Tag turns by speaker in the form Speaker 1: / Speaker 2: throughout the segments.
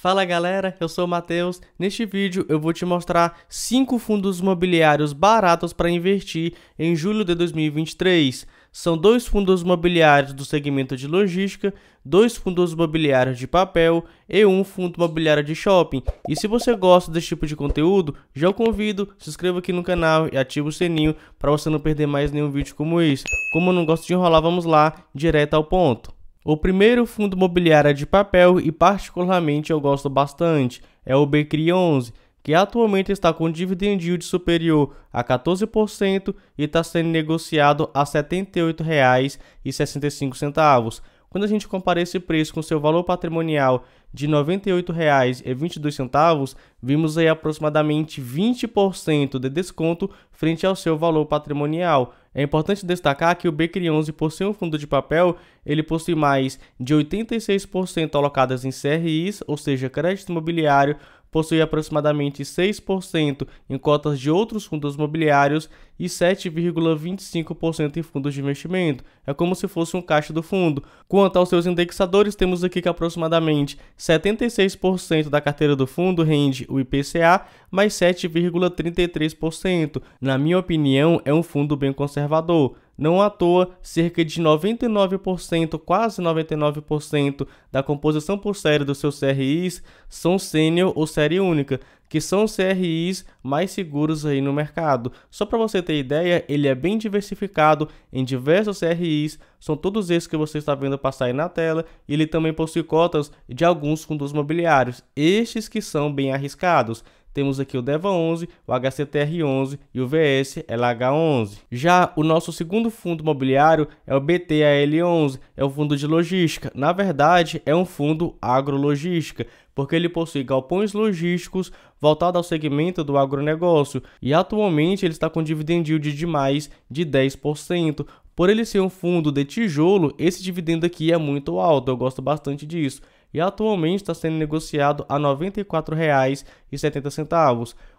Speaker 1: Fala galera, eu sou o Matheus. Neste vídeo eu vou te mostrar 5 fundos imobiliários baratos para investir em julho de 2023. São dois fundos imobiliários do segmento de logística, dois fundos imobiliários de papel e um fundo imobiliário de shopping. E se você gosta desse tipo de conteúdo, já o convido, se inscreva aqui no canal e ative o sininho para você não perder mais nenhum vídeo como esse. Como eu não gosto de enrolar, vamos lá direto ao ponto. O primeiro fundo imobiliário é de papel e particularmente eu gosto bastante é o Becri 11, que atualmente está com dividend yield superior a 14% e está sendo negociado a R$ 78,65. Quando a gente compara esse preço com seu valor patrimonial de R$ 98,22, vimos aí aproximadamente 20% de desconto frente ao seu valor patrimonial. É importante destacar que o BCRI11, por ser um fundo de papel, ele possui mais de 86% alocadas em CRIs, ou seja, crédito imobiliário, possui aproximadamente 6% em cotas de outros fundos imobiliários e 7,25% em fundos de investimento. É como se fosse um caixa do fundo. Quanto aos seus indexadores, temos aqui que aproximadamente 76% da carteira do fundo rende o IPCA mais 7,33%. Na minha opinião, é um fundo bem conservador. Não à toa, cerca de 99%, quase 99% da composição por série dos seus CRIs são sênior ou série única, que são os CRIs mais seguros aí no mercado. Só para você ter ideia, ele é bem diversificado em diversos CRIs, são todos esses que você está vendo passar aí na tela, e ele também possui cotas de alguns fundos mobiliários, estes que são bem arriscados temos aqui o DEVA11, o HCTR11 e o VS LH11. Já o nosso segundo fundo imobiliário é o BTAL11, é o fundo de logística. Na verdade, é um fundo agrologística, porque ele possui galpões logísticos voltados ao segmento do agronegócio e atualmente ele está com dividend yield de mais de 10%, por ele ser um fundo de tijolo, esse dividendo aqui é muito alto, eu gosto bastante disso. E atualmente está sendo negociado a R$ 94,70.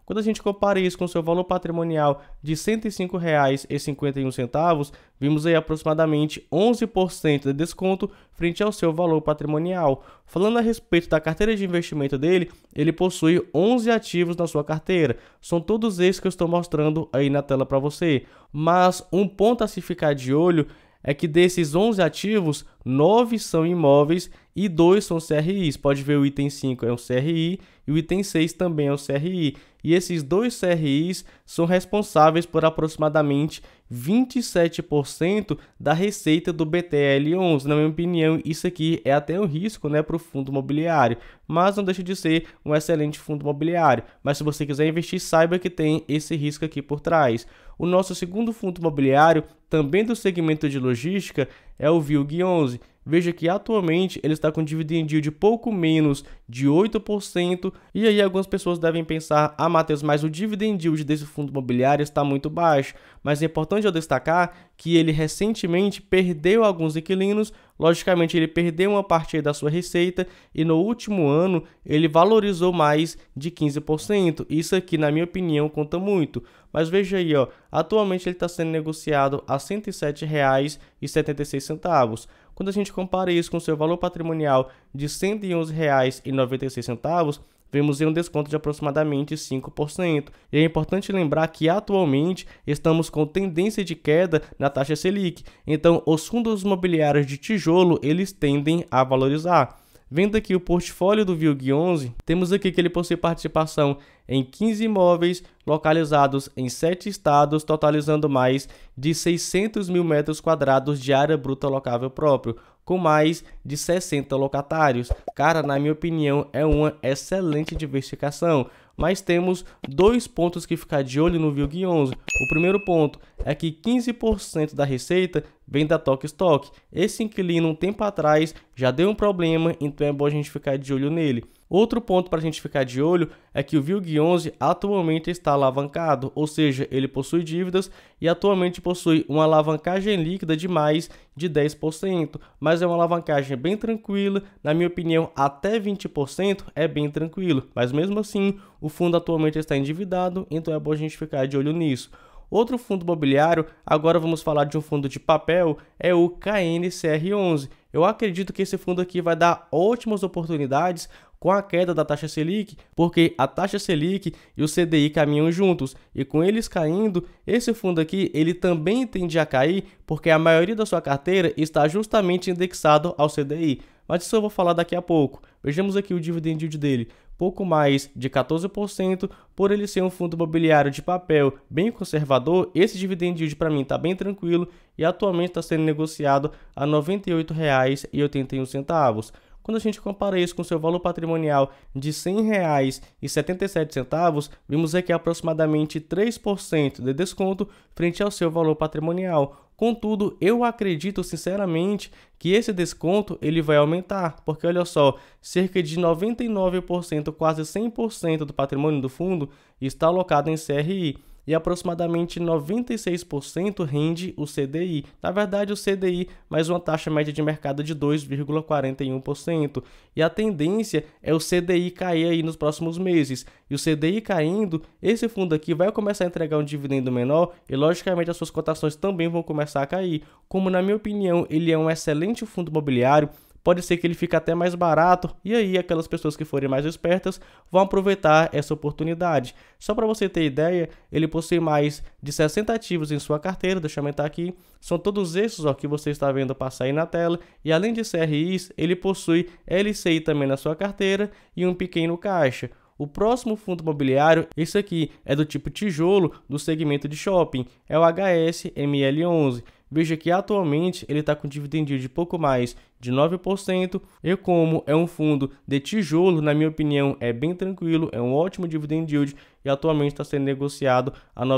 Speaker 1: Quando a gente compara isso com seu valor patrimonial de R$ 105,51, vimos aí aproximadamente 11% de desconto frente ao seu valor patrimonial. Falando a respeito da carteira de investimento dele, ele possui 11 ativos na sua carteira. São todos esses que eu estou mostrando aí na tela para você. Mas um ponto a se ficar de olho é que desses 11 ativos, 9 são imóveis e 2 são CRIs. Pode ver o item 5 é um CRI e o item 6 também é um CRI e esses dois CRIs são responsáveis por aproximadamente 27% da receita do BTL11. Na minha opinião, isso aqui é até um risco né, para o fundo imobiliário, mas não deixa de ser um excelente fundo imobiliário. Mas se você quiser investir, saiba que tem esse risco aqui por trás. O nosso segundo fundo imobiliário, também do segmento de logística, é o VILG11. Veja que atualmente ele está com dividend yield de pouco menos de 8%, e aí algumas pessoas devem pensar: "Ah, Matheus, mas o dividend yield desse fundo imobiliário está muito baixo". Mas é importante eu destacar que ele recentemente perdeu alguns inquilinos Logicamente, ele perdeu uma parte da sua receita e no último ano ele valorizou mais de 15%. Isso aqui, na minha opinião, conta muito. Mas veja aí, ó, atualmente ele está sendo negociado a R$ 107,76. Quando a gente compara isso com seu valor patrimonial de R$ 111,96, vemos em um desconto de aproximadamente 5%. E é importante lembrar que atualmente estamos com tendência de queda na taxa Selic, então os fundos imobiliários de tijolo eles tendem a valorizar. Vendo aqui o portfólio do VILG 11, temos aqui que ele possui participação em 15 imóveis localizados em 7 estados, totalizando mais de 600 mil metros quadrados de área bruta locável próprio com mais de 60 locatários. Cara, na minha opinião, é uma excelente diversificação. Mas temos dois pontos que ficar de olho no VILG 11. O primeiro ponto é que 15% da receita vem da Tok Stock. Esse inquilino um tempo atrás já deu um problema, então é bom a gente ficar de olho nele. Outro ponto para a gente ficar de olho é que o VILG 11 atualmente está alavancado, ou seja, ele possui dívidas e atualmente possui uma alavancagem líquida de mais de 10%, mas é uma alavancagem bem tranquila, na minha opinião, até 20% é bem tranquilo, mas mesmo assim, o fundo atualmente está endividado, então é bom a gente ficar de olho nisso. Outro fundo imobiliário, agora vamos falar de um fundo de papel, é o KNCR11. Eu acredito que esse fundo aqui vai dar ótimas oportunidades com a queda da taxa Selic, porque a taxa Selic e o CDI caminham juntos, e com eles caindo, esse fundo aqui, ele também tende a cair, porque a maioria da sua carteira está justamente indexado ao CDI. Mas isso eu vou falar daqui a pouco. Vejamos aqui o dividend yield dele, pouco mais de 14%, por ele ser um fundo imobiliário de papel bem conservador, esse dividend yield para mim está bem tranquilo e atualmente está sendo negociado a R$ 98,81. Quando a gente compara isso com seu valor patrimonial de R$ 100,77, vimos aqui aproximadamente 3% de desconto frente ao seu valor patrimonial. Contudo, eu acredito sinceramente que esse desconto ele vai aumentar, porque olha só, cerca de 99%, quase 100% do patrimônio do fundo está alocado em CRI e aproximadamente 96% rende o CDI. Na verdade, o CDI mais uma taxa média de mercado de 2,41%. E a tendência é o CDI cair aí nos próximos meses. E o CDI caindo, esse fundo aqui vai começar a entregar um dividendo menor e logicamente as suas cotações também vão começar a cair. Como na minha opinião, ele é um excelente fundo imobiliário pode ser que ele fique até mais barato e aí aquelas pessoas que forem mais espertas vão aproveitar essa oportunidade. Só para você ter ideia, ele possui mais de 60 ativos em sua carteira, deixa eu aumentar aqui, são todos esses ó, que você está vendo passar aí na tela e além de CRIs, ele possui LCI também na sua carteira e um pequeno caixa. O próximo fundo imobiliário, esse aqui, é do tipo tijolo do segmento de shopping, é o HSML11. Veja que atualmente ele está com dividend de pouco mais de 9%. E como é um fundo de tijolo, na minha opinião, é bem tranquilo, é um ótimo dividend yield e atualmente está sendo negociado a R$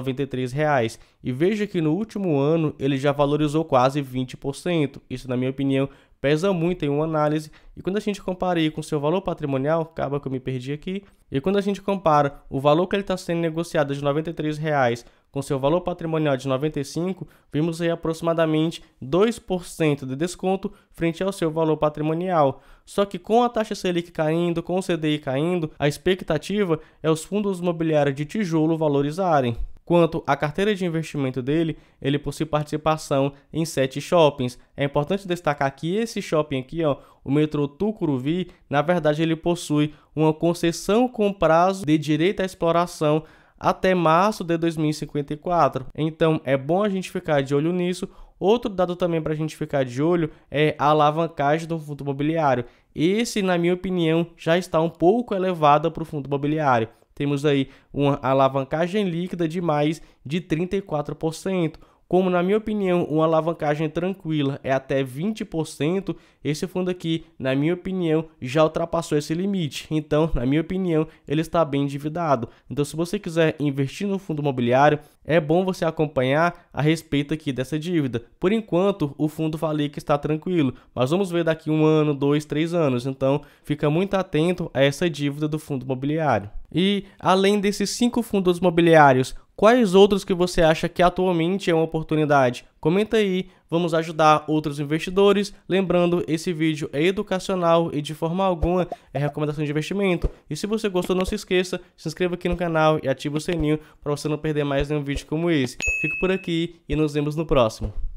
Speaker 1: reais E veja que no último ano ele já valorizou quase 20%. Isso, na minha opinião, pesa muito em uma análise, e quando a gente compara aí com seu valor patrimonial, acaba que eu me perdi aqui, e quando a gente compara o valor que ele está sendo negociado de R$ reais com seu valor patrimonial de 95, vimos aí aproximadamente 2% de desconto frente ao seu valor patrimonial. Só que com a taxa Selic caindo, com o CDI caindo, a expectativa é os fundos imobiliários de tijolo valorizarem. Quanto à carteira de investimento dele, ele possui participação em sete shoppings. É importante destacar que esse shopping aqui, ó, o metrô Tucuruvi, na verdade ele possui uma concessão com prazo de direito à exploração até março de 2054. Então é bom a gente ficar de olho nisso. Outro dado também para a gente ficar de olho é a alavancagem do fundo imobiliário. Esse, na minha opinião, já está um pouco elevada para o fundo imobiliário. Temos aí uma alavancagem líquida de mais de 34%. Como, na minha opinião, uma alavancagem tranquila é até 20%, esse fundo aqui, na minha opinião, já ultrapassou esse limite. Então, na minha opinião, ele está bem endividado. Então, se você quiser investir no fundo imobiliário, é bom você acompanhar a respeito aqui dessa dívida. Por enquanto, o fundo que está tranquilo, mas vamos ver daqui um ano, dois, três anos. Então, fica muito atento a essa dívida do fundo imobiliário. E além desses cinco fundos imobiliários, Quais outros que você acha que atualmente é uma oportunidade? Comenta aí, vamos ajudar outros investidores. Lembrando, esse vídeo é educacional e de forma alguma é recomendação de investimento. E se você gostou, não se esqueça, se inscreva aqui no canal e ative o sininho para você não perder mais nenhum vídeo como esse. Fico por aqui e nos vemos no próximo.